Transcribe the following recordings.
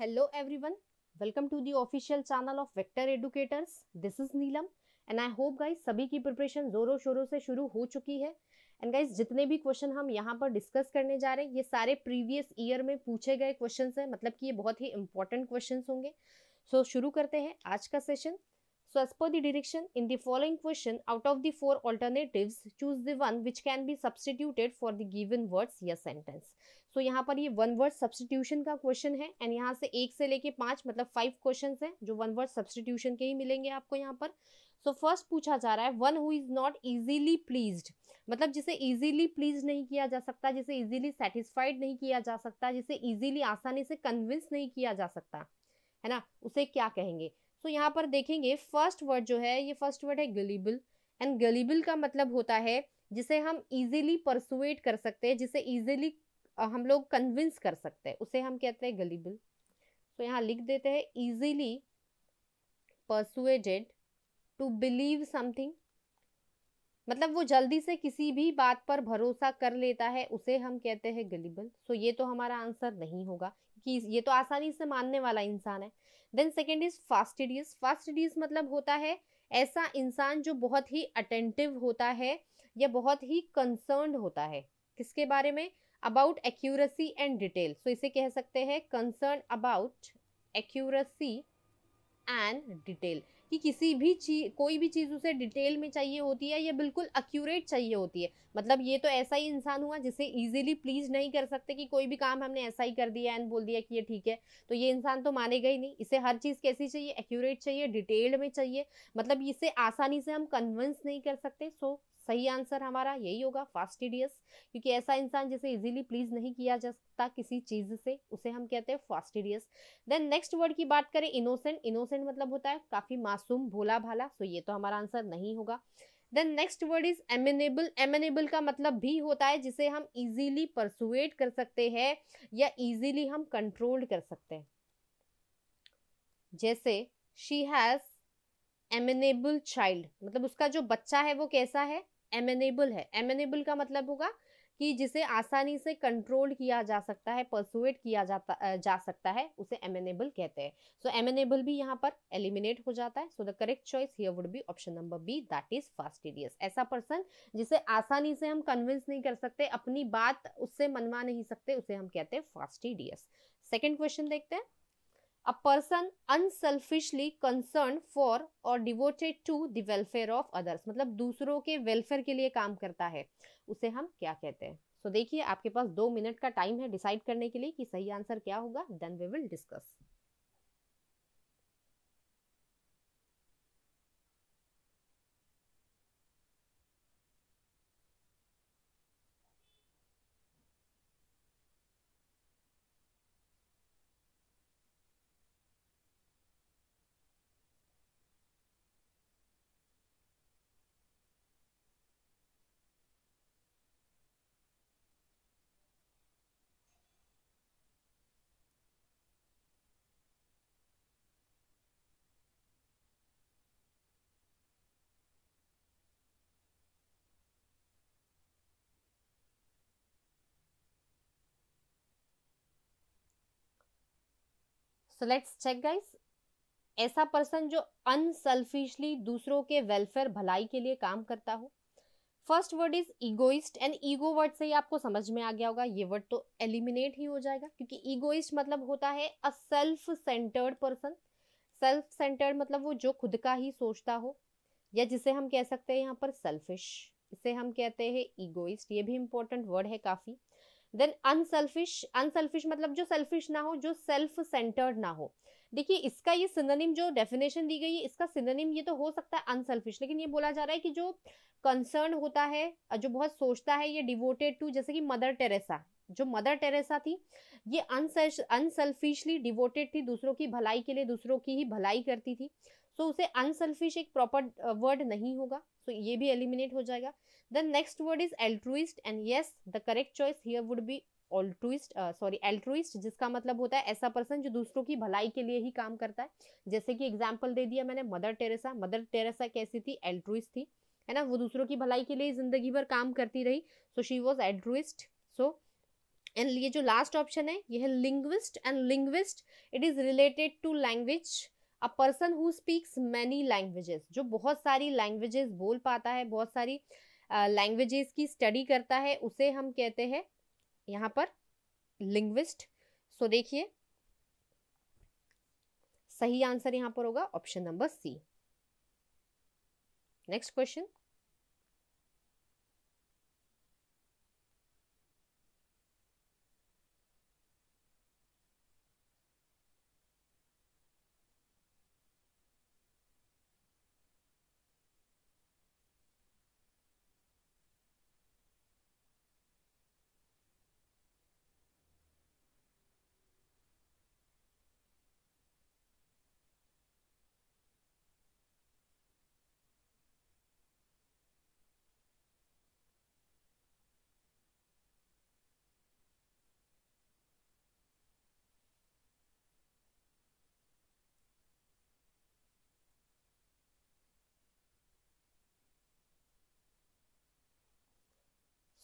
Hello everyone welcome to the official channel of Vector Educators this is Neelam and I hope guys सभी की preparation जोरों शोरों से शुरू हो चुकी है एंड गाइस जितने भी क्वेश्चन हम यहाँ पर डिस्कस करने जा रहे हैं ये सारे प्रीवियस ईयर में पूछे गए क्वेश्चन हैं मतलब कि ये बहुत ही इंपॉर्टेंट क्वेश्चन होंगे सो so, शुरू करते हैं आज का session So as per the direction in the following question, out of the four alternatives, choose the one which can be substituted for the given words या sentence. So यहाँ पर ये one word substitution का question है and यहाँ से एक से लेके पाँच मतलब five questions हैं जो one word substitution के ही मिलेंगे आपको यहाँ पर सो so फर्स्ट पूछा जा रहा है one who is not easily pleased मतलब जिसे इजीली प्लीज नहीं किया जा सकता जिसे इजीली सेटिस्फाइड नहीं किया जा सकता जिसे इजीली आसानी से कन्विंस नहीं किया जा सकता है ना उसे क्या कहेंगे तो यहाँ पर देखेंगे फर्स्ट वर्ड जो है ये फर्स्ट वर्ड है गलीबल एंड गलीबल का मतलब होता है जिसे हम इजीली परसुएट कर सकते हैं जिसे इजीली हम लोग कन्विंस कर सकते हैं उसे हम कहते हैं गलीबल तो यहाँ लिख देते हैं easily persuaded to believe something मतलब वो जल्दी से किसी भी बात पर भरोसा कर लेता है उसे हम कहते हैं गलीबल सो तो ये तो हमारा आंसर नहीं होगा कि ये तो आसानी से मानने वाला इंसान है then second is fastidious fastidious मतलब होता है ऐसा इंसान जो बहुत ही अटेंटिव होता है या बहुत ही कंसर्न होता है किसके बारे में about accuracy and detail so इसे कह सकते हैं concern about accuracy and detail कि किसी भी चीज कोई भी चीज़ उसे डिटेल में चाहिए होती है या बिल्कुल अक्यूरेट चाहिए होती है मतलब ये तो ऐसा ही इंसान हुआ जिसे ईजिली प्लीज नहीं कर सकते कि कोई भी काम हमने ऐसा ही कर दिया एंड बोल दिया कि ये ठीक है तो ये इंसान तो मानेगा ही नहीं इसे हर चीज़ कैसी चाहिए एक्यूरेट चाहिए डिटेल्ड में चाहिए मतलब इसे आसानी से हम कन्विंस नहीं कर सकते सो सही आंसर हमारा यही होगा फास्टिडियस क्योंकि ऐसा इंसान जिसे इजीली प्लीज नहीं किया जा सकता किसी चीज से उसे हम कहते हैं फास्टिडियस देन नेक्स्ट वर्ड की बात करें इनोसेंट इनोसेंट मतलब होता है काफी मासूम भोला भाला सो ये तो हमारा आंसर नहीं होगा then next word is amenable amenable का मतलब भी होता है जिसे हम इजीली परसुएट कर सकते हैं या इजीली हम कंट्रोल कर सकते हैं जैसे शी हैज एमेनेबल चाइल्ड मतलब उसका जो बच्चा है वो कैसा है एमेनेबल है एमेनेबल का मतलब होगा कि जिसे आसानी से कंट्रोल किया जा सकता है परसुएट किया जाता जा सकता है उसे एमेनेबल कहते हैं सो एमेनेबल भी यहाँ पर एलिमिनेट हो जाता है so the correct choice here would be option number B that is fastidious ऐसा पर्सन जिसे आसानी से हम कन्विंस नहीं कर सकते अपनी बात उससे मनवा नहीं सकते उसे हम कहते हैं फास्टिडियस सेकेंड क्वेश्चन देखते हैं a person unselfishly concerned for or devoted to the welfare of others मतलब दूसरों के वेलफेयर के लिए काम करता है उसे हम क्या कहते हैं सो so, देखिए आपके पास दो मिनट का टाइम है डिसाइड करने के लिए कि सही आंसर क्या होगा then we will discuss so let's check guys ऐसा पर्सन जो अनसेल्फिशली दूसरों के वेलफेयर भलाई के लिए काम करता हो first word is egoist and ego word से ही आपको समझ में आ गया होगा ये वर्ड तो एलिमिनेट ही हो जाएगा क्योंकि ईगोइस्ट मतलब होता है a self centred person self centred मतलब वो जो खुद का ही सोचता हो या जिसे हम कह सकते हैं यहाँ पर सेल्फिश इसे हम कहते हैं ईगोइस्ट ये भी इम्पोर्टेंट वर्ड है काफ़ी देन अनसेल्फिश अनसेल्फिश मतलब जो सेल्फिश ना हो जो सेल्फ सेंटर्ड ना हो देखिए इसका ये सिनोनिम जो डेफिनेशन दी गई है इसका सिनोनिम ये तो हो सकता है अनसेल्फिश लेकिन ये बोला जा रहा है कि जो कंसर्न होता है जो बहुत सोचता है ये डिवोटेड टू जैसे कि मदर टेरेसा जो मदर टेरेसा थी ये अनसेल्फिशली डिवोटेड थी दूसरों की भलाई के लिए दूसरों की ही भलाई करती थी सो so, उसे अनसेल्फिश एक प्रॉपर वर्ड uh, नहीं होगा सो तो ये भी एलिमिनेट हो जाएगा then next word is altruist and yes the correct choice here would be altruist sorry altruist जिसका मतलब होता है ऐसा पर्सन जो दूसरों की भलाई के लिए ही काम करता है जैसे कि एग्जाम्पल दे दिया मैंने मदर टेरेसा मदर टेरेसा कैसी थी एल्ट्रुइस्ट थी है ना वो दूसरों की भलाई के लिए जिंदगी भर काम करती रही so she was altruist so and ये जो लास्ट ऑप्शन है ये है linguist and linguist it is related to language a person who speaks many languages जो बहुत सारी लैंग्वेजेस बोल पाता है बहुत सारी लैंग्वेजेस uh, की स्टडी करता है उसे हम कहते हैं यहाँ पर लिंग्विस्ट सो देखिए सही आंसर यहाँ पर होगा option number C next question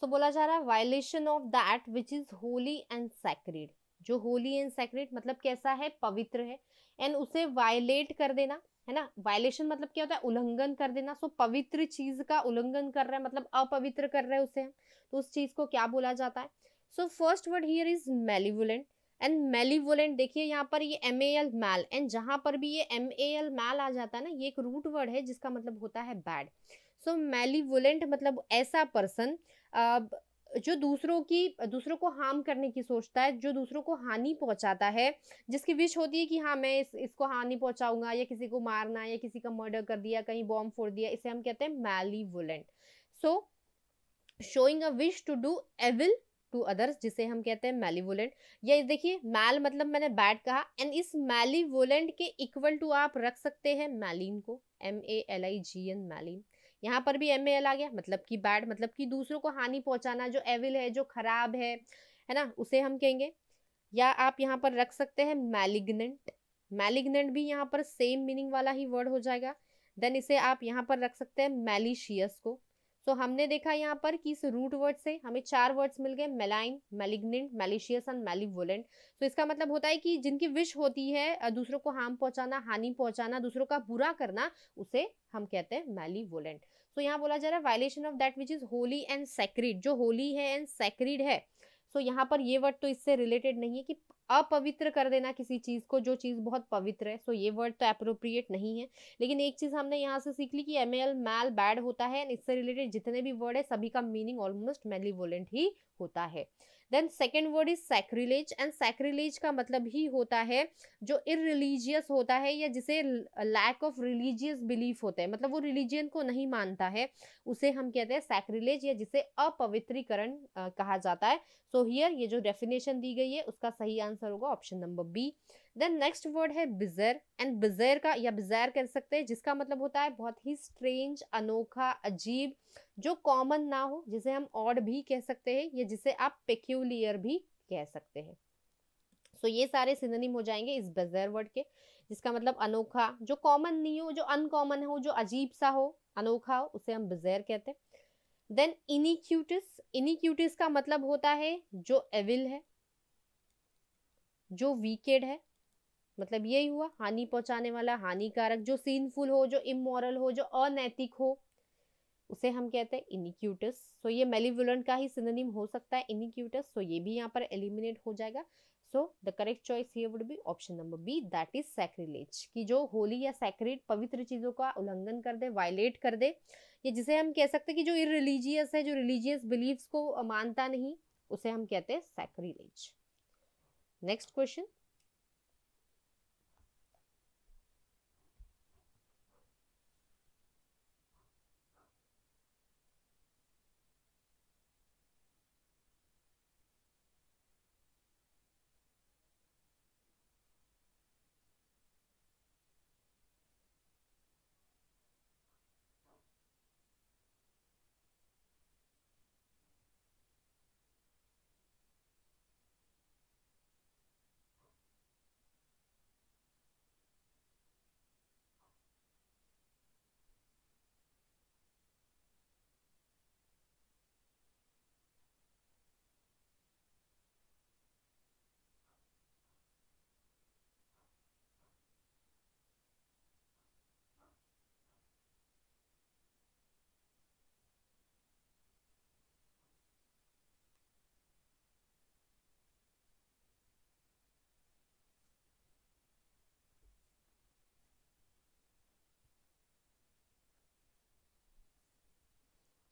so बोला जा रहा है violation of that which is holy and sacred जो होली एंड सैक्रेड मतलब कैसा है पवित्र है एंड उसे वायलेट कर देना है ना वायलेशन मतलब क्या होता है उल्लंघन कर देना सो so, पवित्र चीज का उल्लंघन कर रहा है मतलब अपवित्र कर रहे हैं उसे हम तो उस चीज को क्या बोला जाता है so first word here is malevolent and malevolent देखिए यहाँ पर ये M A L mal and जहां पर भी ये एम ए एल मैल आ जाता है ना ये एक रूट वर्ड है जिसका मतलब होता है बैड सो मेलिवुलेंट मतलब ऐसा पर्सन जो दूसरों की दूसरों को हार्म करने की सोचता है जो दूसरों को हानि पहुंचाता है जिसकी विश होती है कि हाँ मैं इस इसको हानि पहुंचाऊंगा या किसी को मारना या किसी का मर्डर कर दिया कहीं बॉम्ब फोड़ दिया इसे हम कहते हैं वुलेंट so showing a wish to do evil to others जिसे हम कहते हैं मैलीवोलेंट या देखिए मैल मतलब मैंने बैड कहा एंड इस मैलीवोलेंट के इक्वल टू आप रख सकते हैं मैलिन को M A L I G N malign यहाँ पर भी एम आ गया मतलब कि बैड मतलब कि दूसरों को हानि पहुँचाना जो एविल है जो खराब है है ना उसे हम कहेंगे या आप यहाँ पर रख सकते हैं मैलिग्नेंट मैलिग्नेंट भी यहाँ पर सेम मीनिंग वाला ही वर्ड हो जाएगा देन इसे आप यहाँ पर रख सकते हैं मैलिशियस को सो so, हमने देखा यहाँ पर कि इस रूट वर्ड से हमें चार वर्ड्स मिल गए malign malignant malicious and malevolent तो इसका मतलब होता है कि जिनकी विश होती है दूसरों को हार्म पहुंचाना हानि पहुंचाना दूसरों का बुरा करना उसे हम कहते हैं मेलिवोलेंट सो so, यहाँ बोला जा रहा है violation of that which is holy and sacred जो होली है एंड सेक्रिड है सो so, यहाँ पर ये वर्ड तो इससे रिलेटेड नहीं है कि अपवित्र कर देना किसी चीज़ को जो चीज़ बहुत पवित्र है सो so, ये वर्ड तो अप्रोप्रिएट नहीं है लेकिन एक चीज़ हमने यहाँ से सीख ली कि एम एल मैल बैड होता है एंड इससे रिलेटेड जितने भी वर्ड है सभी का मीनिंग ऑलमोस्ट मेलिवोलेंट ही होता है then second word is sacrilege and sacrilege का मतलब ही होता है जो इरिलीजियस होता है या जिसे लैक ऑफ रिलीजियस बिलीफ होता है मतलब वो रिलीजियन को नहीं मानता है उसे हम कहते हैं सैक्रिलेज या जिसे अपवित्रीकरण कहा जाता है सो so हियर ये जो डेफिनेशन दी गई है उसका सही आंसर होगा option number B then next word है बिजर एंड बिजर का या बिजैर कह सकते हैं जिसका मतलब होता है बहुत ही स्ट्रेंज अनोखा अजीब जो कॉमन ना हो जिसे हम ऑड भी कह सकते हैं या जिसे आप पेक्यूलियर भी कह सकते हैं सो so, ये सारे सिनोनिम हो जाएंगे इस बेजर वर्ड के जिसका मतलब अनोखा जो कॉमन नहीं हो जो अनकॉमन हो जो अजीब सा हो अनोखा हो उसे हम बिजैर कहते हैं देन इनिक्यूटिस इनिक्यूटिस का मतलब होता है जो एविल है जो वीकेड है मतलब यही हुआ हानि पहुंचाने वाला हानिकारक जो सीनफुल हो जो इमोरल हो जो अनैतिक हो उसे हम कहते हैं इनिक्यूटस सो ये मेलिवुलेंट का ही सिनोनिम हो सकता है इनिक्यूटस सो ये भी यहाँ पर एलिमिनेट हो जाएगा सो द करेक्ट चॉइस ये would be option number B that is sacrilege कि जो होली या सैक्रेट पवित्र चीज़ों का उल्लंघन कर दे वायलेट कर दे ये जिसे हम कह सकते हैं कि जो इरिलीजियस है जो रिलीजियस बिलीव्स को मानता नहीं उसे हम कहते हैं sacrilege next question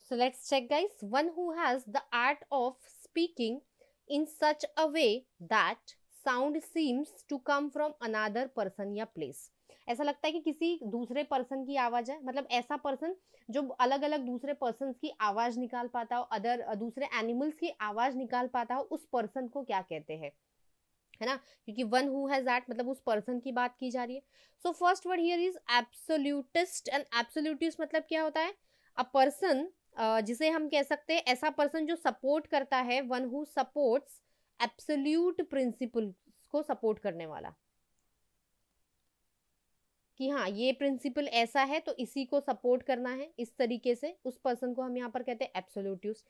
So let's check guys. One who has the art of speaking in such a way that sound seems to come from another person या प्लेस ऐसा लगता है कि किसी दूसरे पर्सन की आवाज़ है मतलब ऐसा पर्सन जो अलग अलग दूसरे पर्सन की आवाज़ निकाल पाता हो अदर दूसरे एनिमल्स की आवाज़ निकाल पाता हो उस पर्सन को क्या कहते हैं है ना क्योंकि वन हु हैज दैट मतलब उस पर्सन की बात की जा रही है so first word here is absolutist and absolutist मतलब क्या होता है अ पर्सन जिसे हम कह सकते हैं ऐसा पर्सन जो सपोर्ट करता है one who supports absolute principle को सपोर्ट करने वाला कि हाँ ये प्रिंसिपल ऐसा है तो इसी को सपोर्ट करना है इस तरीके से उस पर्सन को हम यहाँ पर कहते हैं एब्सोल्यूटिस्ट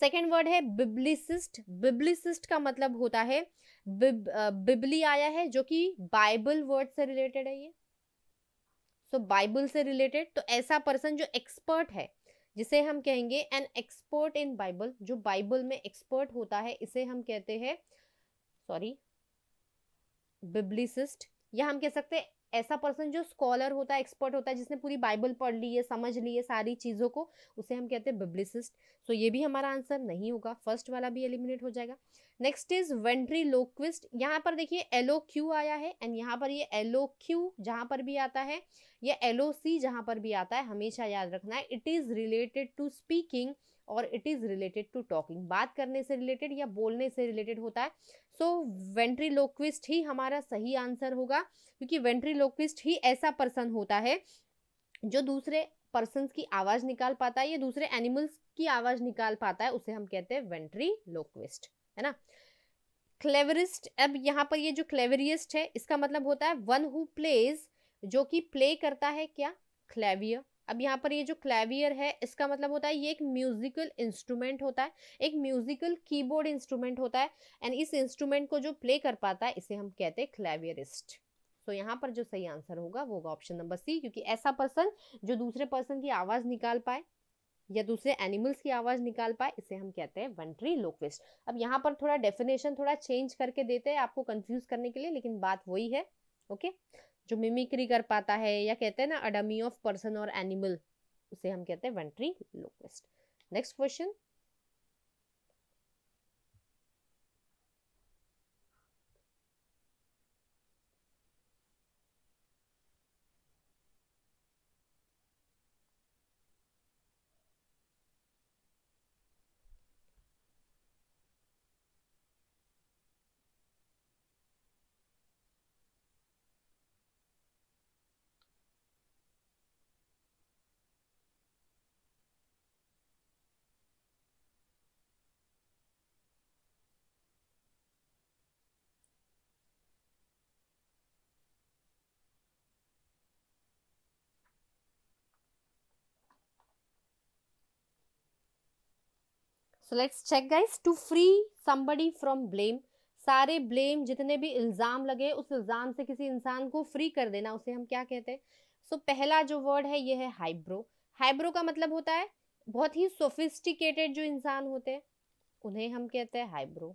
सेकेंड वर्ड है बिब्लिसिस्ट बिब्लिसिस्ट का मतलब होता है बिब, बिबली आया है जो कि बाइबल वर्ड से रिलेटेड है ये सो so, बाइबल से रिलेटेड तो ऐसा पर्सन जो एक्सपर्ट है जिसे हम कहेंगे एन एक्सपर्ट इन बाइबल जो बाइबल में एक्सपर्ट होता है इसे हम कहते हैं सॉरी बिब्लिसिस्ट या हम कह सकते हैं ऐसा पर्सन जो स्कॉलर होता है एक्सपर्ट होता है जिसने पूरी बाइबल पढ़ ली है समझ ली है सारी चीज़ों को उसे हम कहते हैं बिब्लिसिस्ट सो ये भी हमारा आंसर नहीं होगा फर्स्ट वाला भी एलिमिनेट हो जाएगा नेक्स्ट इज वेंट्री लोक्विस्ट यहाँ पर देखिए एलो क्यू आया है एंड यहाँ पर ये एलो क्यू जहाँ पर भी आता है या एलो सी जहाँ पर भी आता है हमेशा याद रखना है it is related to speaking और it is related to talking बात करने से रिलेटेड या बोलने से रिलेटेड होता है सो so, वेंट्रीलोक्विस्ट ही हमारा सही आंसर होगा क्योंकि वेंट्रीलोक्विस्ट ही ऐसा पर्सन होता है जो दूसरे पर्सन की आवाज़ निकाल पाता है या दूसरे एनिमल्स की आवाज़ निकाल पाता है उसे हम कहते हैं वेंट्री लोक्विस्ट है ना क्लेवरिस्ट अब यहाँ पर ये जो क्लेवरियस्ट है इसका मतलब होता है वन हु प्लेज जो कि प्ले करता है क्या क्लेवियर अब यहाँ पर ये जो क्लेवियर है इसका मतलब होता है ये एक म्यूजिकल इंस्ट्रूमेंट होता है एक म्यूजिकल कीबोर्ड इंस्ट्रूमेंट होता है एंड इस इंस्ट्रूमेंट को जो प्ले कर पाता है इसे हम कहते हैं क्लेवियरिस्ट तो यहाँ पर जो सही आंसर होगा वो होगा ऑप्शन नंबर सी क्योंकि ऐसा पर्सन जो दूसरे पर्सन की आवाज़ निकाल पाए या दूसरे एनिमल्स की आवाज़ निकाल पाए इसे हम कहते हैं वंट्री लोक्विस्ट अब यहाँ पर थोड़ा डेफिनेशन थोड़ा चेंज करके देते हैं आपको कंफ्यूज करने के लिए लेकिन बात वही है ओके okay? जो मिमिक्री कर पाता है या कहते हैं ना अडमी ऑफ पर्सन और एनिमल उसे हम कहते हैं ventriloquist next question so let's check guys to free somebody from blame सारे ब्लेम जितने भी इल्ज़ाम लगे उस इल्ज़ाम से किसी इंसान को फ्री कर देना उसे हम क्या कहते हैं सो so, पहला जो वर्ड है ये है हाइब्रो हाइब्रो का मतलब होता है बहुत ही सोफिस्टिकेटेड जो इंसान होते हैं उन्हें हम कहते हैं हाइब्रो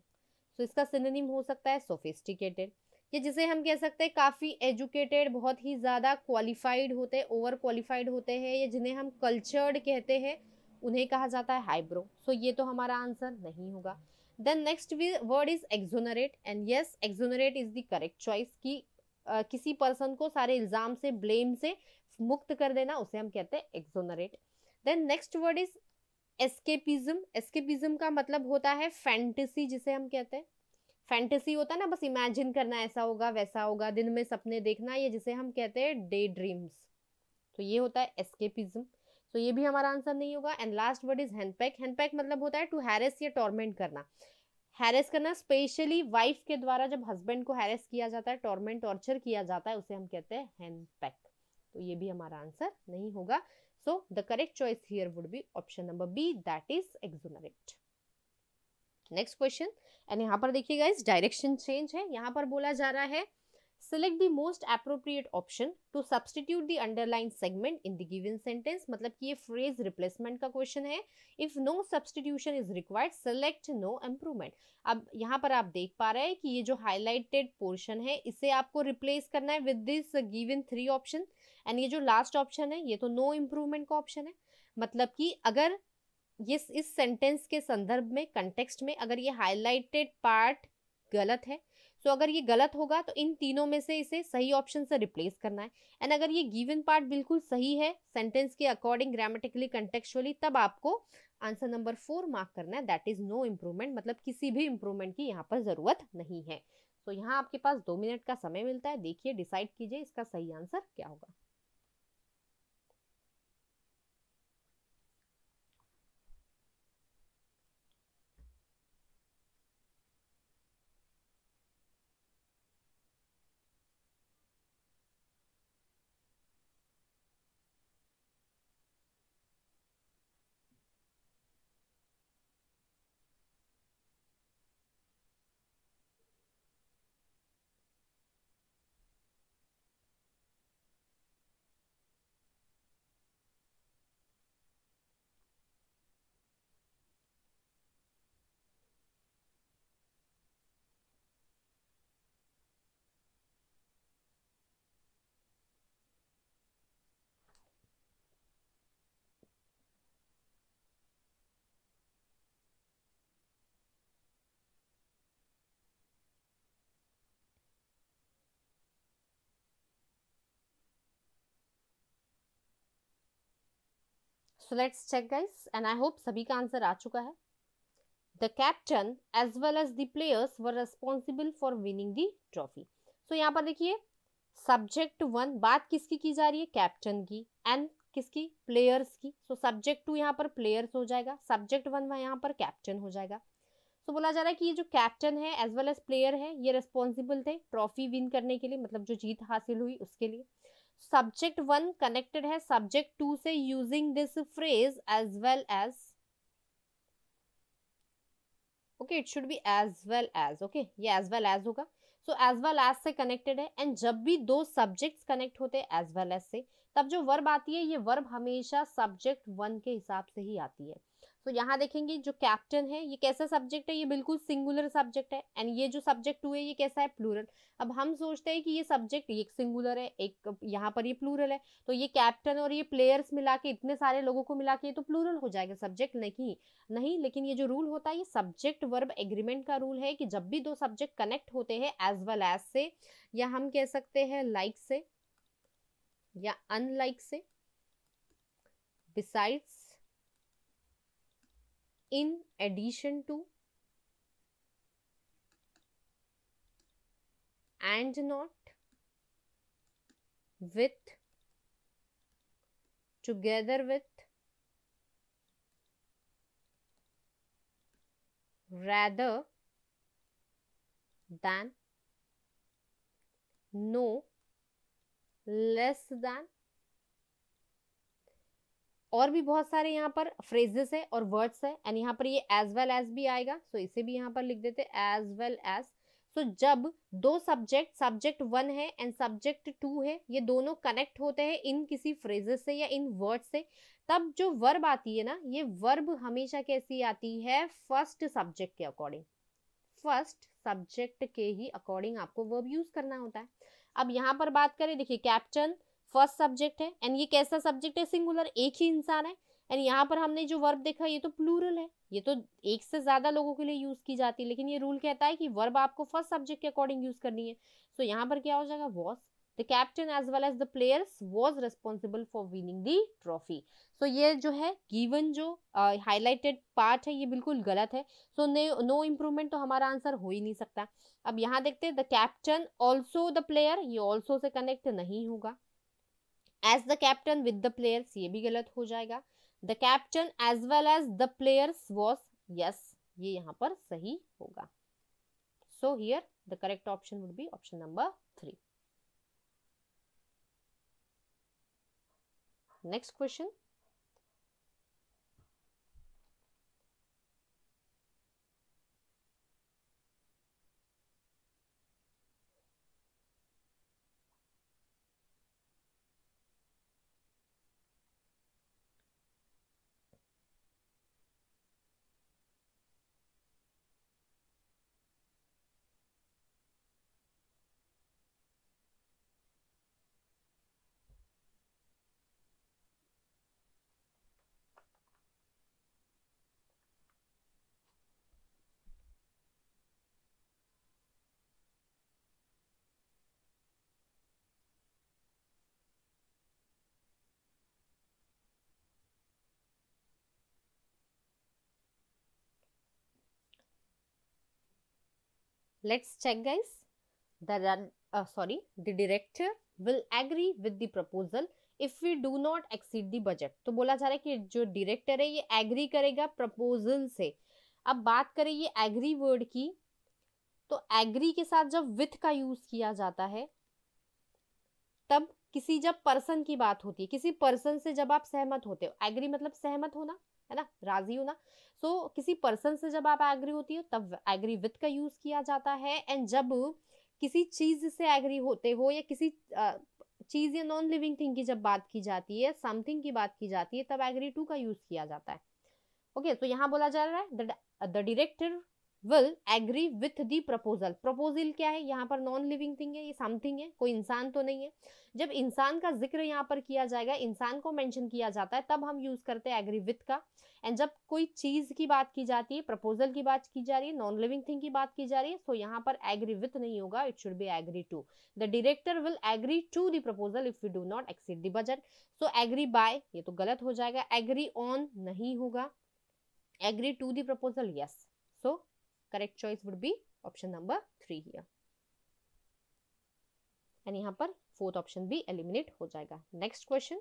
सो इसका सिनोनिम हो सकता है सोफिस्टिकेटेड ये जिसे हम कह सकते हैं काफ़ी एजुकेटेड बहुत ही ज़्यादा क्वालिफाइड होते ओवर क्वालिफाइड होते हैं या जिन्हें हम कल्चर्ड कहते हैं उन्हें कहा जाता है हाइब्रो सो so ये तो हमारा आंसर नहीं होगा then next word is exonerate and yes exonerate is the correct choice कि किसी पर्सन को सारे इल्ज़ाम से ब्लेम से मुक्त कर देना उसे हम कहते हैं exonerate then next word is escapism escapism का मतलब होता है फैंटेसी जिसे हम कहते हैं फैंटेसी होता है ना बस इमेजिन करना ऐसा होगा वैसा होगा दिन में सपने देखना ये जिसे हम कहते हैं डे ड्रीम्स तो ये होता है एस्केपिज्म तो ये भी हमारा आंसर नहीं होगा and last word is henpeck henpeck मतलब होता है टू हैरेस या टॉर्मेंट करना हैरेस करना स्पेशली वाइफ के द्वारा जब हस्बैंड को हैरेस किया जाता है टॉर्मेंट टॉर्चर किया जाता है उसे हम कहते हैं हैंडपैक तो ये भी हमारा आंसर नहीं होगा so the correct choice here would be option number B that is exonerate next question and यहाँ पर देखिएगा इस डायरेक्शन चेंज है यहाँ पर बोला जा रहा है select the most appropriate option to substitute the underline segment in the given sentence मतलब कि ये फ्रेज रिप्लेसमेंट का क्वेश्चन है if no substitution is required select no improvement अब यहाँ पर आप देख पा रहे हैं कि ये जो हाईलाइटेड पोर्शन है इसे आपको रिप्लेस करना है with this given three option and ये जो लास्ट ऑप्शन है ये तो नो no इम्प्रूवमेंट का ऑप्शन है मतलब कि अगर इस इस सेंटेंस के संदर्भ में कंटेक्सट में अगर ये हाईलाइटेड पार्ट गलत है तो अगर ये गलत होगा तो इन तीनों में से इसे सही ऑप्शन से रिप्लेस करना है एंड अगर ये गिवन पार्ट बिल्कुल सही है सेंटेंस के अकॉर्डिंग ग्रामेटिकली कंटेक्चुअली तब आपको आंसर नंबर फोर मार्क करना है दैट इज नो इम्प्रूवमेंट मतलब किसी भी इम्प्रूवमेंट की यहाँ पर ज़रूरत नहीं है तो यहाँ आपके पास दो मिनट का समय मिलता है देखिए डिसाइड कीजिए इसका सही आंसर क्या होगा so let's check guys and I hope सभी का आंसर आ चुका है the captain as well as the players were responsible for winning the trophy so यहाँ पर देखिए सब्जेक्ट वन बात किसकी की जा रही है कैप्टन की एंड किसकी प्लेयर्स की सो सब्जेक्ट टू यहाँ पर प्लेयर्स हो जाएगा सब्जेक्ट वन यहाँ पर कैप्टन हो जाएगा सो so, बोला जा रहा है कि ये जो कैप्टन है एज वेल एज प्लेयर है ये रेस्पॉन्सिबल थे ट्रॉफी विन करने के लिए मतलब जो जीत हासिल हुई उसके लिए सब्जेक्ट वन कनेक्टेड है सब्जेक्ट टू से using this phrase as well as okay it should be as well as okay ये एज वेल एज होगा सो एज वेल एज से कनेक्टेड है एंड जब भी दो सब्जेक्ट्स कनेक्ट होते हैं एज वेल एज से तब जो वर्ब आती है ये वर्ब हमेशा सब्जेक्ट वन के हिसाब से ही आती है तो यहाँ देखेंगे जो कैप्टन है ये कैसा सब्जेक्ट है ये बिल्कुल सिंगुलर सब्जेक्ट है एंड ये जो सब्जेक्ट टू है ये कैसा है प्लूरल अब हम सोचते हैं कि ये सब्जेक्ट एक सिंगुलर है एक यहाँ पर ये प्लूरल है तो ये कैप्टन और ये प्लेयर्स मिला के इतने सारे लोगों को मिला के तो प्लूरल हो जाएगा सब्जेक्ट नहीं नहीं लेकिन ये जो रूल होता है ये सब्जेक्ट वर्ब एग्रीमेंट का रूल है कि जब भी दो सब्जेक्ट कनेक्ट होते हैं एज वेल एज से या हम कह सकते हैं लाइक से या अनलाइक से besides in addition to and not with together with rather than no less than और भी बहुत सारे यहाँ पर फ्रेजेस है और वर्ड्स है एंड यहाँ पर ये एज वेल एज भी आएगा सो so इसे भी यहाँ पर लिख देते एज वेल एज सो जब दो सब्जेक्ट सब्जेक्ट वन है एंड सब्जेक्ट टू है ये दोनों कनेक्ट होते हैं इन किसी फ्रेजेस से या इन वर्ड से तब जो वर्ब आती है ना ये वर्ब हमेशा कैसी आती है फर्स्ट सब्जेक्ट के अकॉर्डिंग फर्स्ट सब्जेक्ट के ही अकॉर्डिंग आपको वर्ब यूज करना होता है अब यहाँ पर बात करें देखिए कैप्टन फर्स्ट सब्जेक्ट है एंड ये कैसा सब्जेक्ट है सिंगुलर एक ही इंसान है एंड यहाँ पर हमने जो वर्ब देखा ये तो प्लूरल है ये तो एक से ज्यादा लोगों के लिए यूज की जाती है लेकिन ये रूल कहता है कि वर्ब आपको फर्स्ट सब्जेक्ट के अकॉर्डिंग यूज करनी है सो so, यहाँ पर क्या हो जाएगा was the captain as well as the players was responsible for winning the trophy so ये जो है गिवन जो हाईलाइटेड uh, पार्ट है ये बिल्कुल गलत है सो नो इम्प्रूवमेंट तो हमारा आंसर हो ही नहीं सकता अब यहाँ देखते हैं the captain also the player ये ऑल्सो से कनेक्ट नहीं होगा as the captain with the players ये भी गलत हो जाएगा the captain as well as the players was yes ये यहाँ पर सही होगा so here the correct option would be option number three next question Let's check guys. The run, uh, sorry, the director will agree with the proposal if we do not exceed the budget to bola ja raha hai ki jo director hai ye agree karega proposal se अब बात करें ye agree word ki तो agree के साथ जब with का use किया जाता है तब किसी जब पर्सन की बात होती है किसी पर्सन से जब आप सहमत होते हो एग्री मतलब सहमत होना है ना राजी हो ना सो so, किसी पर्सन से जब आप एग्री होती हो तब एग्री विथ का यूज किया जाता है एंड जब किसी चीज से एग्री होते हो या किसी चीज या नॉन लिविंग थिंग की जब बात की जाती है समथिंग की बात की जाती है तब एग्री टू का यूज किया जाता है ओके okay, तो so यहाँ बोला जा रहा है the director will agree with the proposal proposal क्या है यहाँ पर नॉन लिविंग थिंग है ये समथिंग है कोई इंसान तो नहीं है जब इंसान का जिक्र यहाँ पर किया जाएगा इंसान को मैंशन किया जाता है तब हम यूज करते हैं एग्री विथ का एंड जब कोई चीज की बात की जाती है प्रपोजल की बात की जा रही है नॉन लिविंग थिंग की बात की जा रही है सो तो so यहाँ पर एग्री विथ नहीं होगा it should be agree to the director will agree to the proposal if you do not exceed the budget so agree by ये तो गलत हो जाएगा एग्री ऑन नहीं होगा agree to the proposal yes so correct choice would be option number three here and यहाँ पर fourth option भी एलिमिनेट हो जाएगा next question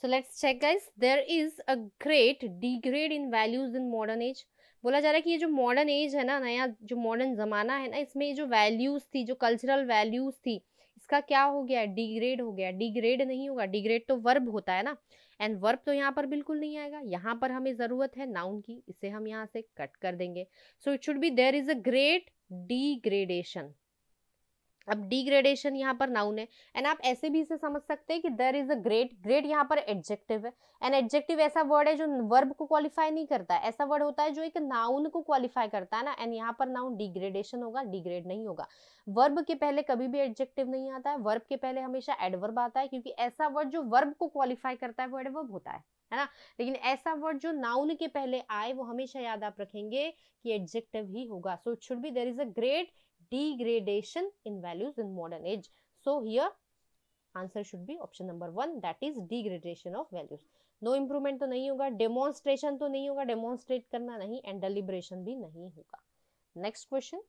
so let's check guys there is a great degrade in values in modern age बोला जा रहा है कि ये जो मॉडर्न एज है ना नया जो मॉडर्न ज़माना है ना इसमें जो वैल्यूज़ थी जो कल्चरल वैल्यूज़ थी इसका क्या हो गया डिग्रेड हो गया डिग्रेड नहीं होगा डिग्रेड तो वर्ब होता है ना एंड वर्ब तो यहाँ पर बिल्कुल नहीं आएगा यहाँ पर हमें ज़रूरत है नाउन की इसे हम यहाँ से कट कर देंगे so it should be there is a great degradation अब डिग्रेडेशन यहाँ पर नाउन है एंड आप ऐसे भी इसे समझ सकते हैं कि there is a great great यहाँ पर एडजेक्टिव है एंड एडजेक्टिव ऐसा वर्ड है जो वर्ब को क्वालिफाई नहीं करता ऐसा वर्ड होता है जो एक नाउन को क्वालिफाई करता है ना एंड यहाँ पर नाउन डिग्रेडेशन होगा डिग्रेड नहीं होगा वर्ब के पहले कभी भी एडजेक्टिव नहीं आता है वर्ब के पहले हमेशा एडवर्ब आता है क्योंकि ऐसा वर्ड जो वर्ब को क्वालिफाई करता है वो एडवर्ब होता है है ना लेकिन ऐसा वर्ड जो नाउन के पहले आए वो हमेशा याद आप रखेंगे कि एडजेक्टिव ही होगा so it should be there is a great degradation in values in modern age. So here answer should be option number one that is degradation of values no improvement तो नहीं होगा डेमोन्स्ट्रेशन तो नहीं होगा demonstrate करना नहीं and deliberation भी नहीं होगा next question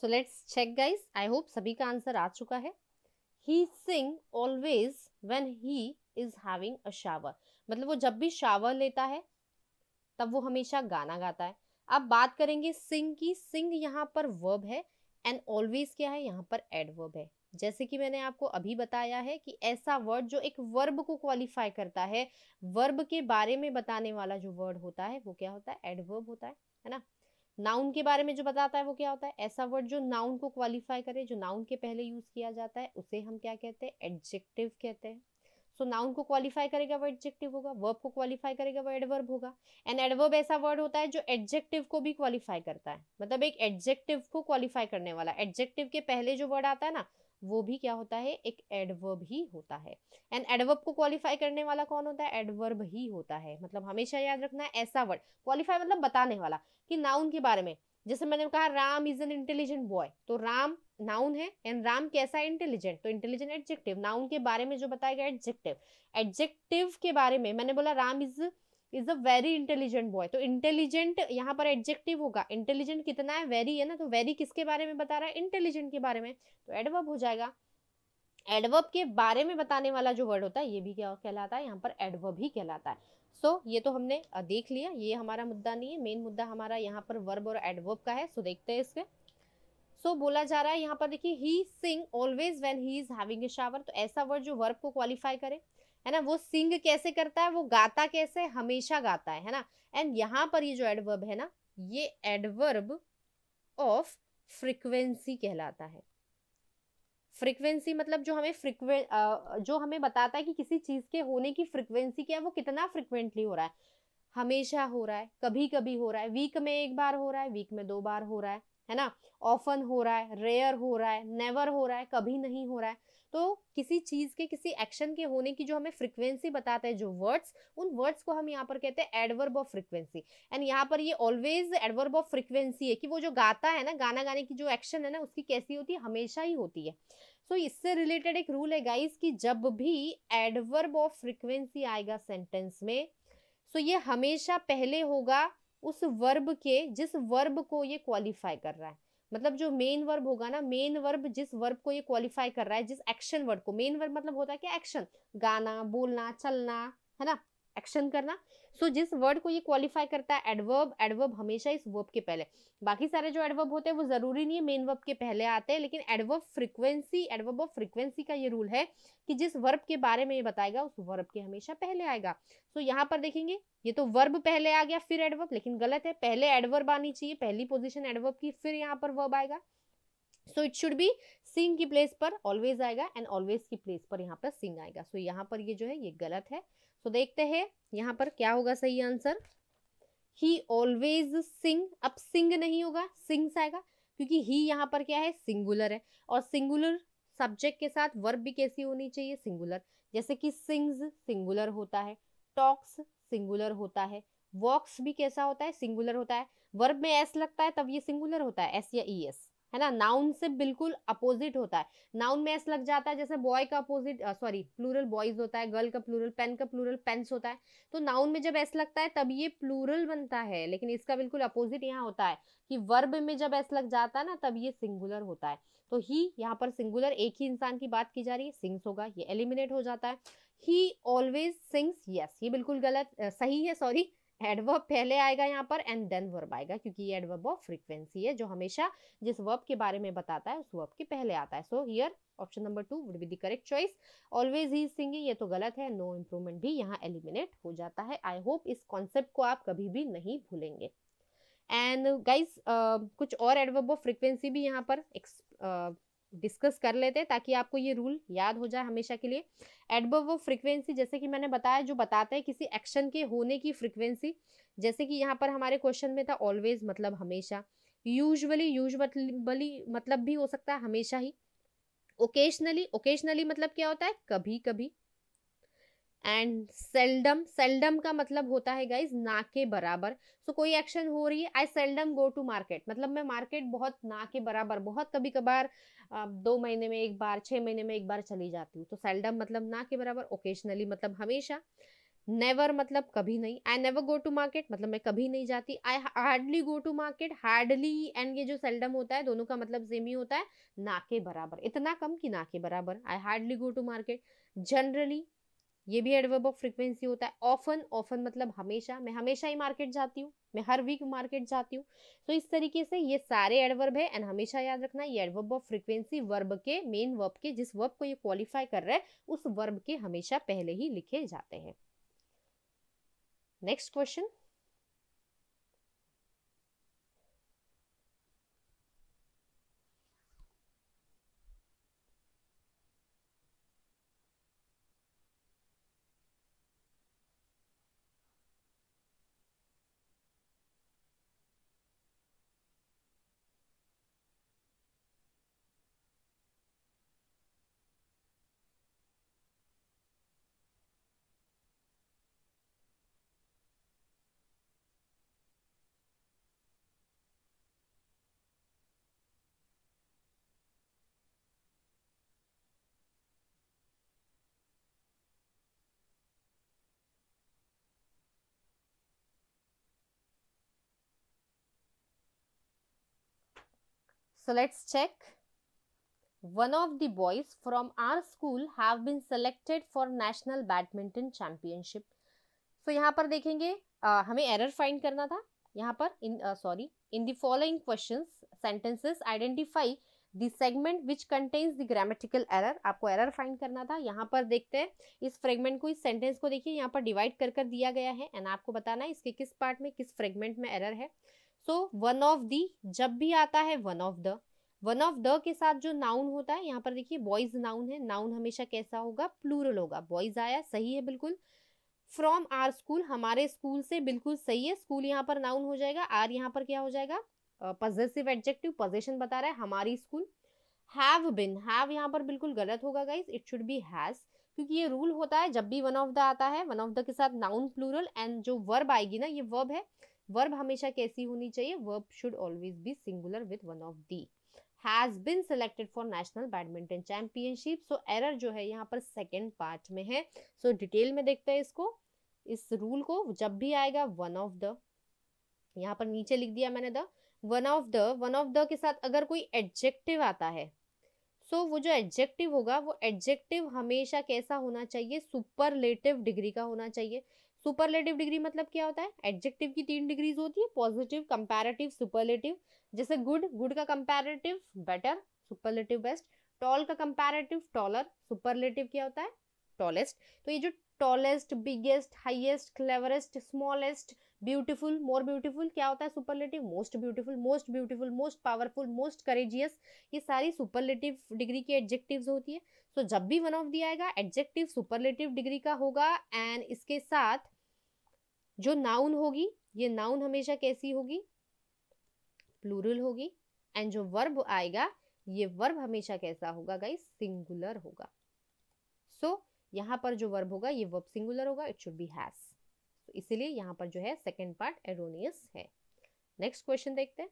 so let's check guys I hope सभी का आंसर आ चुका है he sing always when he is having a shower मतलब वो जब भी शावर लेता है तब वो हमेशा गाना गाता है अब बात करेंगे सिंग की सिंग यहाँ पर वर्ब है एंड ऑलवेज क्या है यहाँ पर एडवर्ब है जैसे कि मैंने आपको अभी बताया है कि ऐसा वर्ड जो एक वर्ब को क्वालिफाई करता है वर्ब के बारे में बताने वाला जो वर्ड होता है वो क्या होता है एडवर्ब होता है है ना नाउन के बारे में जो बताता है वो क्या होता है ऐसा वर्ड जो नाउन को क्वालिफाई करे जो नाउन के पहले यूज किया जाता है उसे हम क्या कहते हैं एडजेक्टिव कहते हैं सो so, नाउन को क्वालिफाई करेगा वो एडजेक्टिव होगा वर्ब को क्वालिफाई करेगा वो एडवर्ब होगा एंड एडवर्ब ऐसा वर्ड होता है जो एडजेक्टिव को भी क्वालिफाई करता है मतलब एक एडजेक्टिव को क्वालिफाई करने वाला एडजेक्टिव के पहले जो वर्ड आता है ना वो भी क्या होता है एक एडवर्ब ही होता है एंड एडवर्ब को क्वालिफाई करने वाला कौन होता है एडवर्ब ही होता है मतलब हमेशा याद रखना है ऐसा वर्ड क्वालिफाई मतलब बताने वाला कि नाउन के बारे में जैसे मैंने कहा Ram is an intelligent boy तो राम नाउन है एंड राम कैसा है इंटेलिजेंट तो इंटेलिजेंट एडजेक्टिव नाउन के बारे में जो बताया गया एडजेक्टिव एडजेक्टिव के बारे में मैंने बोला Ram is is a very intelligent boy तो इंटेलिजेंट यहाँ पर एडजेक्टिव होगा इंटेलिजेंट कितना है वेरी है ना तो वेरी किसके बारे में बता रहा है इंटेलिजेंट के बारे में तो एडवर्ब हो जाएगा एडवर्ब के बारे में बताने वाला जो वर्ड होता है ये भी क्या कहलाता है यहाँ पर एडवर्ब ही कहलाता है सो so, ये तो हमने देख लिया ये हमारा मुद्दा नहीं है मेन मुद्दा हमारा यहाँ पर वर्ब और एडवर्ब का है सो so, देखते हैं इसके सो so, बोला जा रहा है यहाँ पर देखिए he sing always when he is having a shower तो ऐसा वर्ड जो वर्ब को क्वालिफाई करे है ना वो सिंग कैसे करता है वो गाता कैसे हमेशा गाता है है ना एंड यहाँ पर ये जो एडवर्ब है ना ये एडवर्ब ऑफ फ्रिक्वेंसी कहलाता है फ्रिक्वेंसी मतलब जो हमें फ्रिक्वे जो हमें बताता है कि किसी चीज़ के होने की फ्रिक्वेंसी क्या है वो कितना फ्रिक्वेंटली हो रहा है हमेशा हो रहा है कभी कभी हो रहा है वीक में एक बार हो रहा है वीक में दो बार हो रहा है है ना ऑफन हो रहा है रेयर हो रहा है नेवर हो रहा है कभी नहीं हो रहा है तो किसी चीज के किसी एक्शन के होने की जो हमें फ्रीक्वेंसी बताता है जो वर्ड्स उन वर्ड्स को हम यहाँ पर कहते हैं एडवर्ब ऑफ फ्रिक्वेंसी एंड यहाँ पर ये ऑलवेज एडवर्ब ऑफ फ्रिक्वेंसी है कि वो जो गाता है ना गाना गाने की जो एक्शन है ना उसकी कैसी होती है हमेशा ही होती है सो so, इससे रिलेटेड एक रूल है गाइज की जब भी एडवर्ब ऑफ फ्रिक्वेंसी आएगा सेंटेंस में सो so ये हमेशा पहले होगा उस वर्ब के जिस वर्ब को ये क्वालिफाई कर रहा है मतलब जो मेन वर्ब होगा ना मेन वर्ब जिस वर्ब को ये क्वालिफाई कर रहा है जिस एक्शन वर्ड को मेन वर्ब मतलब होता है क्या एक्शन गाना बोलना चलना है ना एक्शन करना सो so, जिस वर्ड को ये क्वालिफाई करता है एडवर्ब एडवर्ब हमेशा इस वर्ब के पहले बाकी सारे जो एडवर्ब होते हैं वो जरूरी नहीं है मेन वर्ब के पहले आते हैं लेकिन adverb frequency adverb of frequency का ये रूल है कि जिस वर्ब के बारे में ये बताएगा उस वर्ब के हमेशा पहले आएगा सो so, यहाँ पर देखेंगे ये तो वर्ब पहले आ गया फिर एडवर्ब लेकिन गलत है पहले एडवर्ब आनी चाहिए पहली पोजिशन एडवर्ब की फिर यहाँ पर वर्ब आएगा so it should be sing की प्लेस पर ऑलवेज आएगा एंड ऑलवेज की प्लेस पर यहाँ पर सिंग आएगा सो so, यहाँ पर ये जो है ये गलत है तो देखते हैं यहाँ पर क्या होगा सही आंसर ही ऑलवेज सिंग अब सिंग नहीं होगा सिंग्स आएगा क्योंकि ही यहाँ पर क्या है सिंगुलर है और सिंगुलर सब्जेक्ट के साथ वर्ब भी कैसी होनी चाहिए सिंगुलर जैसे कि सिंग्स सिंगुलर होता है टॉक्स सिंगुलर होता है वॉक्स भी कैसा होता है सिंगुलर होता है वर्ब में एस लगता है तब ये सिंगुलर होता है एस या ई e एस है ना नाउन से बिल्कुल अपोजिट होता है नाउन में ऐसा लग जाता है जैसे बॉय का अपोजिट सॉरी प्लूरल बॉयज होता है गर्ल का प्लूरल पेन का प्लूरल पेन्स होता है तो नाउन में जब ऐसा लगता है तब ये प्लूरल बनता है लेकिन इसका बिल्कुल अपोजिट यहाँ होता है कि वर्ब में जब ऐसा लग जाता है ना तब ये सिंगुलर होता है तो ही यहाँ पर सिंगुलर एक ही इंसान की बात की जा रही है सिंग्स होगा ये एलिमिनेट हो जाता है ही ऑलवेज सिंग्स यस ये बिल्कुल गलत सही है सॉरी एडवर्ब पहले आएगा यहाँ पर एंड देन वर्ब आएगा क्योंकि ये एडवर्ब ऑफ फ्रीक्वेंसी है जो हमेशा जिस वर्ब के बारे में बताता है उस वर्ब के पहले आता है so here option number two would be the correct choice always he singing ये तो गलत है नो इम्प्रूवमेंट भी यहाँ एलिमिनेट हो जाता है आई होप इस कॉन्सेप्ट को आप कभी भी नहीं भूलेंगे एंड गाइज uh, कुछ और एडवर्ब ऑफ फ्रिक्वेंसी भी यहाँ पर डिस्कस कर लेते हैं ताकि आपको ये रूल याद हो जाए हमेशा के लिए एडब वो फ्रिक्वेंसी जैसे कि मैंने बताया जो बताते हैं किसी एक्शन के होने की फ्रिक्वेंसी जैसे कि यहाँ पर हमारे क्वेश्चन में था ऑलवेज मतलब हमेशा यूजली यूजली मतलब भी हो सकता है हमेशा ही ओकेशनली ओकेशनली मतलब क्या होता है कभी कभी एंड सेल्डम सेल्डम का मतलब होता है गाइज ना के बराबर सो so, कोई एक्शन हो रही है I seldom go to market मतलब मैं मार्केट बहुत ना के बराबर बहुत कभी कभार दो महीने में एक बार छः महीने में एक बार चली जाती हूँ तो सेल्डम मतलब ना के बराबर ओकेजनली मतलब हमेशा नेवर मतलब कभी नहीं I never go to market मतलब मैं कभी नहीं जाती I hardly go to market hardly and ये जो सेल्डम होता है दोनों का मतलब सेम ही होता है ना के बराबर इतना कम कि ना के बराबर I hardly go to market generally ये भी एडवर्ब ऑफ फ्रीक्वेंसी होता है ऑफन ऑफन मतलब हमेशा मैं हमेशा ही मार्केट जाती हूँ मैं हर वीक मार्केट जाती हूँ तो इस तरीके से ये सारे एडवर्ब है एंड हमेशा याद रखना ये एडवर्ब ऑफ फ्रिक्वेंसी वर्ब के मेन वर्ब के जिस वर्ब को ये क्वालिफाई कर रहा है उस वर्ब के हमेशा पहले ही लिखे जाते हैं next question So let's check. One of the boys from our school have been selected for national badminton championship. So yahan par dekhenge uh, हमें error find karna tha yahan par in uh, sorry in the following questions sentences identify the segment which contains the grammatical error aapko error find karna tha yahan par dekhte hain is fragment ko is sentence ko dekhiye yahan par divide kar kar diya gaya hai and aapko batana hai iske kis part mein kis fragment mein error hai so one of the जब भी आता है one of the one of the के साथ जो noun होता है यहाँ पर देखिए बॉयज नाउन है नाउन हमेशा कैसा होगा प्लूरल होगा बॉयज आया सही है बिल्कुल फ्रॉम आर स्कूल हमारे स्कूल से बिल्कुल सही है स्कूल यहाँ पर नाउन हो जाएगा आर यहाँ पर क्या हो जाएगा पॉजिटिव एडजेक्टिव पोजिशन बता रहा है हमारी स्कूल हैव बिन हैव यहाँ पर बिल्कुल गलत होगा guys it should be has क्योंकि ये रूल होता है जब भी वन ऑफ द आता है वन ऑफ द के साथ नाउन प्लूरल एंड जो वर्ब आएगी ना ये वर्ब है वर्ब हमेशा कैसी होनी चाहिए verb should always be singular with one of the has been selected for national badminton championship so error जो है यहाँ पर सेकेंड पार्ट में है सो so, डिटेल में देखते हैं इसको इस रूल को जब भी आएगा वन ऑफ द यहाँ पर नीचे लिख दिया मैंने the one of the one of the के साथ अगर कोई एडजेक्टिव आता है सो so, वो जो एडजेक्टिव होगा वो एडजेक्टिव हमेशा कैसा होना चाहिए सुपरलेटिव डिग्री का होना चाहिए सुपरलेटिव डिग्री मतलब क्या होता है एडजेक्टिव की तीन डिग्रीज होती है पॉजिटिव कंपैरेटिव सुपरलेटिव जैसे गुड गुड का comparative better superlative best tall का कंपैरेटिव टॉलर सुपरलेटिव क्या होता है टॉलेस्ट तो ये जो tallest biggest highest cleverest smallest beautiful more beautiful क्या होता है superlative most beautiful most beautiful most powerful most courageous ये सारी सुपरलेटिव डिग्री की एडजेक्टिव्स होती है सो so, जब भी वन ऑफ दी आएगा एडजेक्टिव सुपरलेटिव डिग्री का होगा एंड इसके साथ जो नाउन होगी ये नाउन हमेशा कैसी होगी प्लूरल होगी एंड जो वर्ब आएगा ये वर्ब हमेशा कैसा होगा गाइस सिंगुलर होगा सो so, यहाँ पर जो वर्ब होगा ये वर्ब सिंगुलर होगा इट शुड बी हैज़ तो इसीलिए यहाँ पर जो है सेकेंड पार्ट एरोनियस है नेक्स्ट क्वेश्चन देखते हैं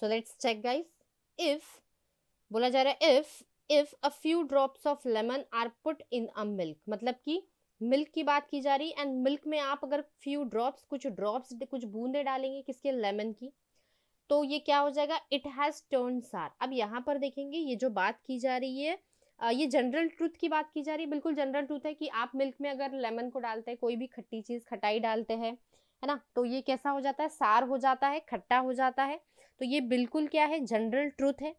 so let's check guys if बोला जा रहा है if if a few drops of lemon are put in a milk मतलब कि मिल्क की बात की जा रही है एंड मिल्क में आप अगर फ्यू ड्रॉप्स कुछ ड्रॉप्स कुछ बूंदे डालेंगे किसके लेमन की तो ये क्या हो जाएगा इट हैज़ टर्न सार अब यहाँ पर देखेंगे ये जो बात की जा रही है ये जनरल ट्रूथ की बात की जा रही है बिल्कुल जनरल ट्रूथ है कि आप मिल्क में अगर लेमन को डालते हैं कोई भी खट्टी चीज़ खटाई डालते हैं है ना तो ये कैसा हो जाता है सार हो जाता है खट्टा हो जाता है तो ये बिल्कुल क्या है जनरल ट्रूथ है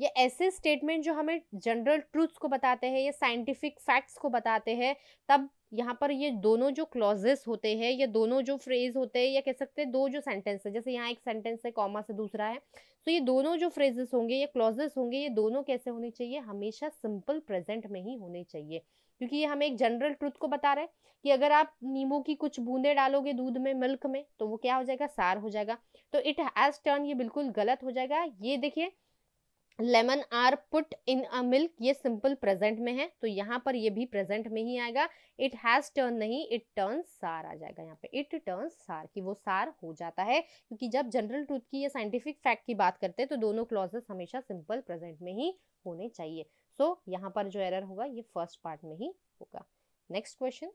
ये ऐसे स्टेटमेंट जो हमें जनरल ट्रूथ्स को बताते हैं या साइंटिफिक फैक्ट्स को बताते हैं तब यहाँ पर ये दोनों जो क्लॉजेस होते हैं या दोनों जो फ्रेज होते हैं या कह सकते हैं दो जो सेंटेंस है जैसे यहाँ एक सेंटेंस है कॉमा से दूसरा है तो ये दोनों जो फ्रेजेस होंगे या क्लॉजेस होंगे ये दोनों कैसे होने चाहिए हमेशा सिंपल प्रेजेंट में ही होने चाहिए क्योंकि ये हमें एक जनरल ट्रुथ को बता रहा है कि अगर आप नींबू की कुछ बूंदे डालोगे दूध में मिल्क में तो वो क्या हो जाएगा सार हो जाएगा तो इट हैज टर्न ये बिल्कुल गलत हो जाएगा ये देखिए lemon are put in a milk ये सिंपल प्रेजेंट में है तो यहाँ पर ये भी प्रेजेंट में ही आएगा इट हैज टर्न नहीं इट टर्न सार आ जाएगा यहाँ पे इट टर्न सार की वो सार हो जाता है क्योंकि जब जनरल ट्रूथ की या साइंटिफिक फैक्ट की बात करते हैं तो दोनों क्लॉजेस हमेशा सिंपल प्रेजेंट में ही होने चाहिए सो so, यहाँ पर जो एरर होगा ये फर्स्ट पार्ट में ही होगा next question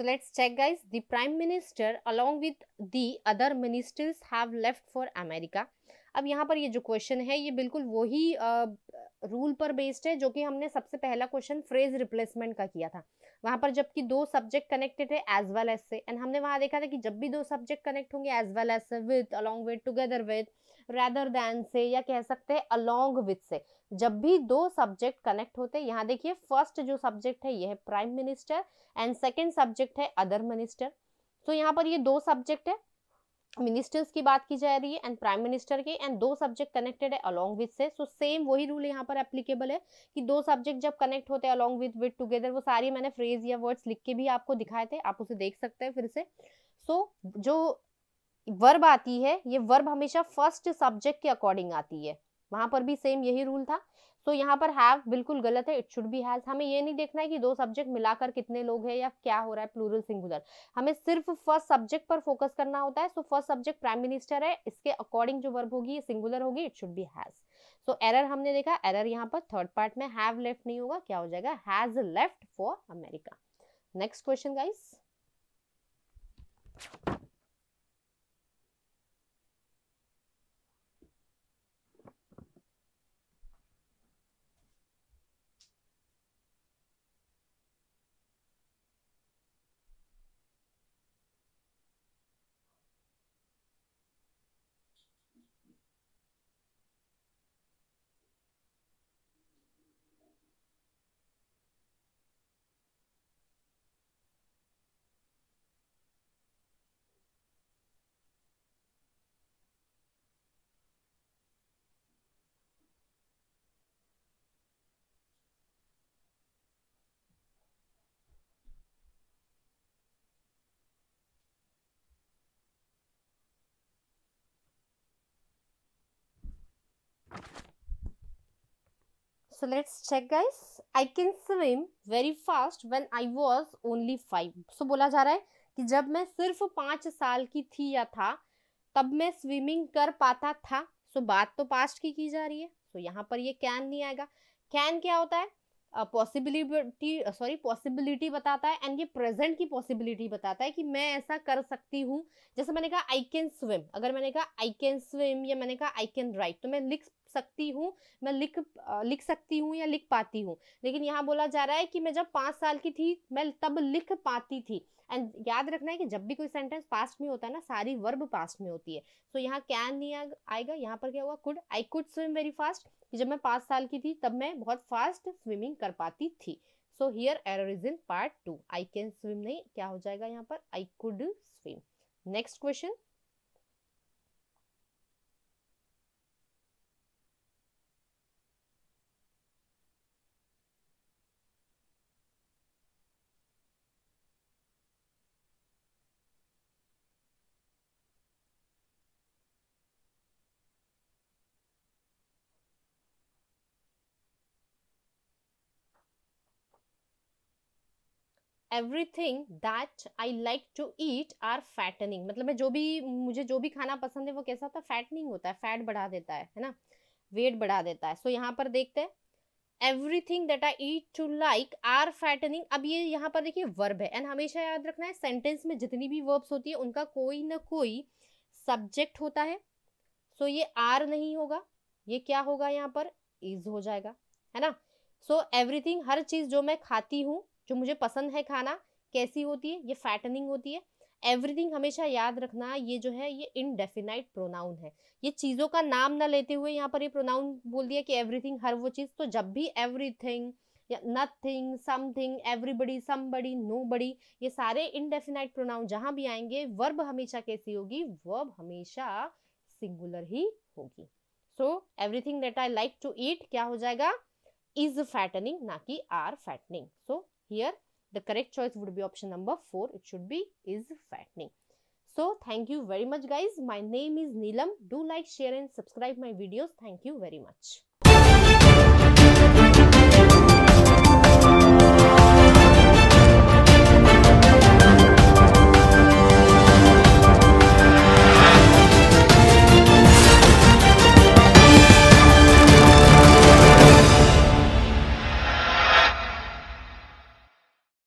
So let's check guys, the Prime Minister along with the other ministers have left for America. अब यहाँ पर ये जो क्वेश्चन है ये बिल्कुल वही रूल पर बेस्ड है जो कि हमने सबसे पहला क्वेश्चन फ्रेज रिप्लेसमेंट का किया था वहाँ पर जबकि दो सब्जेक्ट कनेक्टेड है एज वेल एज से एंड हमने वहाँ देखा था कि जब भी दो सब्जेक्ट कनेक्ट होंगे एज वेल एज से with along with together with rather than से या कह सकते हैं अलॉन्ग विथ से जब भी दो सब्जेक्ट कनेक्ट होते हैं यहाँ देखिए फर्स्ट जो सब्जेक्ट है यह है prime minister and second subject है अदर मिनिस्टर तो यहाँ पर ये दो सब्जेक्ट है मिनिस्टर्स की बात की जा रही है एंड प्राइम मिनिस्टर के एंड दो सब्जेक्ट कनेक्टेड है अलोंग विद से सो सेम वही रूल यहाँ पर एप्लीकेबल है कि दो सब्जेक्ट जब कनेक्ट होते हैं अलोंग विद विद टुगेदर वो सारी मैंने फ्रेज या वर्ड्स लिख के भी आपको दिखाए थे आप उसे देख सकते हैं फिर से सो so, जो वर्ब आती है ये वर्ब हमेशा फर्स्ट सब्जेक्ट के अकॉर्डिंग आती है वहां पर भी सेम यही रूल था सो so, यहाँ पर हैव बिल्कुल गलत है इट शुड बी हैज हमें ये नहीं देखना है कि दो सब्जेक्ट मिलाकर कितने लोग हैं या क्या हो रहा है प्लूरल सिंगुलर हमें सिर्फ फर्स्ट सब्जेक्ट पर फोकस करना होता है so first subject prime minister है इसके अकॉर्डिंग जो वर्ब होगी सिंगुलर होगी it should be has so error हमने देखा एरर यहाँ पर थर्ड पार्ट में हैव लेफ्ट नहीं होगा क्या हो जाएगा has left for America next question guys so let's check guys i can swim very fast when i was only 5 so बोला जा रहा है कि जब मैं सिर्फ पाँच साल की थी या था तब मैं स्विमिंग कर पाता था सो so, बात तो पास्ट की की जा रही है सो so, यहाँ पर ये कैन नहीं आएगा कैन क्या होता है पॉसिबिलिटी सॉरी पॉसिबिलिटी बताता है एंड ये प्रेजेंट की पॉसिबिलिटी बताता है कि मैं ऐसा कर सकती हूँ जैसे मैंने कहा आई कैन स्विम अगर मैंने कहा आई कैन स्विम या मैंने कहा आई कैन राइट तो मैं लिख सकती हूँ मैं लिख लिख सकती हूँ या लिख पाती हूँ लेकिन यहाँ बोला जा रहा है कि मैं जब पाँच साल की थी मैं तब लिख पाती थी एंड याद रखना है कि जब भी कोई सेंटेंस पास्ट में होता है ना सारी वर्ब पास्ट में होती है सो so, यहाँ कैन नहीं आ, आएगा यहाँ पर क्या हुआ could I could swim very fast कि जब मैं पाँच साल की थी तब मैं बहुत फास्ट स्विमिंग कर पाती थी so here error is in part two I can swim नहीं क्या हो जाएगा यहाँ पर I could swim next question everything that I like to eat are fattening मतलब मैं जो भी मुझे जो भी खाना पसंद है वो कैसा होता है फैटनिंग होता है फैट बढ़ा देता है है ना वेट बढ़ा देता है सो so, यहाँ पर देखते हैं everything that I eat to like are fattening अब ये यहाँ पर देखिए वर्ब है एंड हमेशा याद रखना है सेंटेंस में जितनी भी वर्ब्स होती है उनका कोई ना कोई सब्जेक्ट होता है सो so, ये आर नहीं होगा ये क्या होगा यहाँ पर इज हो जाएगा है ना सो so, एवरीथिंग हर चीज़ जो मैं खाती हूँ जो मुझे पसंद है खाना कैसी होती है ये फैटनिंग होती है एवरीथिंग हमेशा याद रखना ये जो है ये इनडेफिनाइट प्रोनाउन है ये चीज़ों का नाम ना लेते हुए यहाँ पर ये प्रोनाउन बोल दिया कि एवरीथिंग हर वो चीज़ तो जब भी एवरीथिंग या नथिंग समथिंग एवरीबडी नो बड़ी ये सारे इनडेफिनाइट प्रोनाउन जहाँ भी आएंगे वर्ब हमेशा कैसी होगी वर्ब हमेशा सिंगुलर ही होगी so everything that I like to eat क्या हो जाएगा इज फैटनिंग ना कि are fattening so Here the correct choice would be option number 4. It should be is fattening. So thank you very much guys. My name is Neelam. Do like, share and subscribe my videos. Thank you very much.